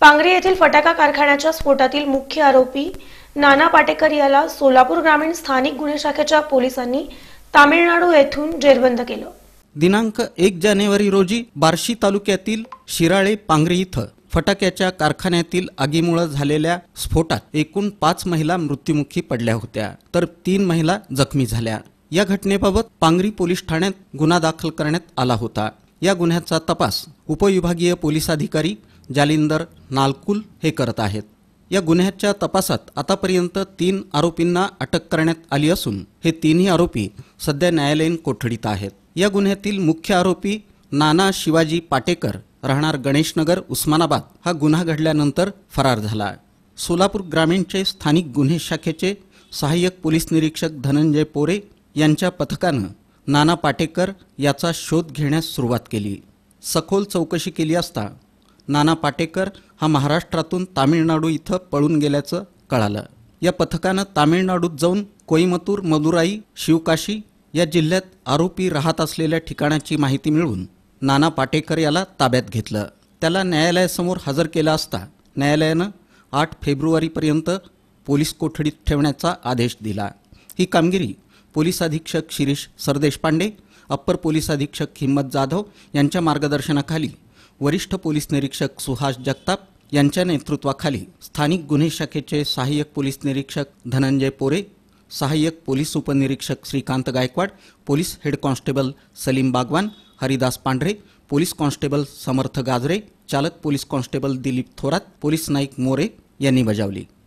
पांगरी येथील फटाका कारखान्याच्या स्फोटातील मुख्य आरोपी नाना पाटेकर याला सोलापूर ग्रामीण स्थानिक गुन्हे शाखेच्या पोलिसांनी तामिळनाडू येथून जेरबंद केलं दिनांक एक जानेवारी रोजी बार्शी तालुक्यातील शिराळे पांगरी इथं फटाक्याच्या कारखान्यातील आगीमुळे झालेल्या स्फोटात एकूण पाच महिला मृत्युमुखी पडल्या होत्या तर तीन महिला जखमी झाल्या या घटनेबाबत पांगरी पोलीस ठाण्यात गुन्हा दाखल करण्यात आला होता या गुन्ह्याचा तपास उपविभागीय पोलीस अधिकारी जालिंदर नालकुल हे करत आहेत या गुन्ह्याच्या तपासात आतापर्यंत तीन आरोपींना अटक करण्यात आली असून हे तिन्ही आरोपी सध्या न्यायालयीन कोठडीत आहेत या गुन्ह्यातील मुख्य आरोपी नाना शिवाजी पाटेकर राहणार गणेशनगर उस्मानाबाद हा गुन्हा घडल्यानंतर फरार झाला सोलापूर ग्रामीणचे स्थानिक गुन्हे शाखेचे सहाय्यक पोलीस निरीक्षक धनंजय पोरे यांच्या पथकानं नाना पाटेकर याचा शोध घेण्यास सुरुवात केली सखोल चौकशी केली असता नाना पाटेकर हा महाराष्ट्रातून तामिळनाडू इथं पळून गेल्याचं कळालं या पथकानं तामिळनाडूत जाऊन कोईमतूर मदुराई शिवकाशी या जिल्ह्यात आरोपी राहत असलेल्या ठिकाणाची माहिती मिळवून नाना पाटेकर याला ताब्यात घेतलं त्याला न्यायालयासमोर हजर केला असता न्यायालयानं आठ फेब्रुवारीपर्यंत पोलीस कोठडीत ठेवण्याचा आदेश दिला ही कामगिरी पोलीस अधीक्षक शिरीष सरदेशपांडे अप्पर पोलीस अधीक्षक हिम्मत जाधव यांच्या मार्गदर्शनाखाली वरिष्ठ पोलीस निरीक्षक सुहास जगताप यांच्या नेतृत्वाखाली स्थानिक गुन्हे शाखेचे सहाय्यक पोलीस निरीक्षक धनंजय पोरे सहाय्यक पोलीस उपनिरीक्षक Shrikant Gaikwad police head constable Salim Bagwan Haridas Pandhare police constable Samarth Gajare चालक police constable Dilip Thorat police Naik More यांनी बजावली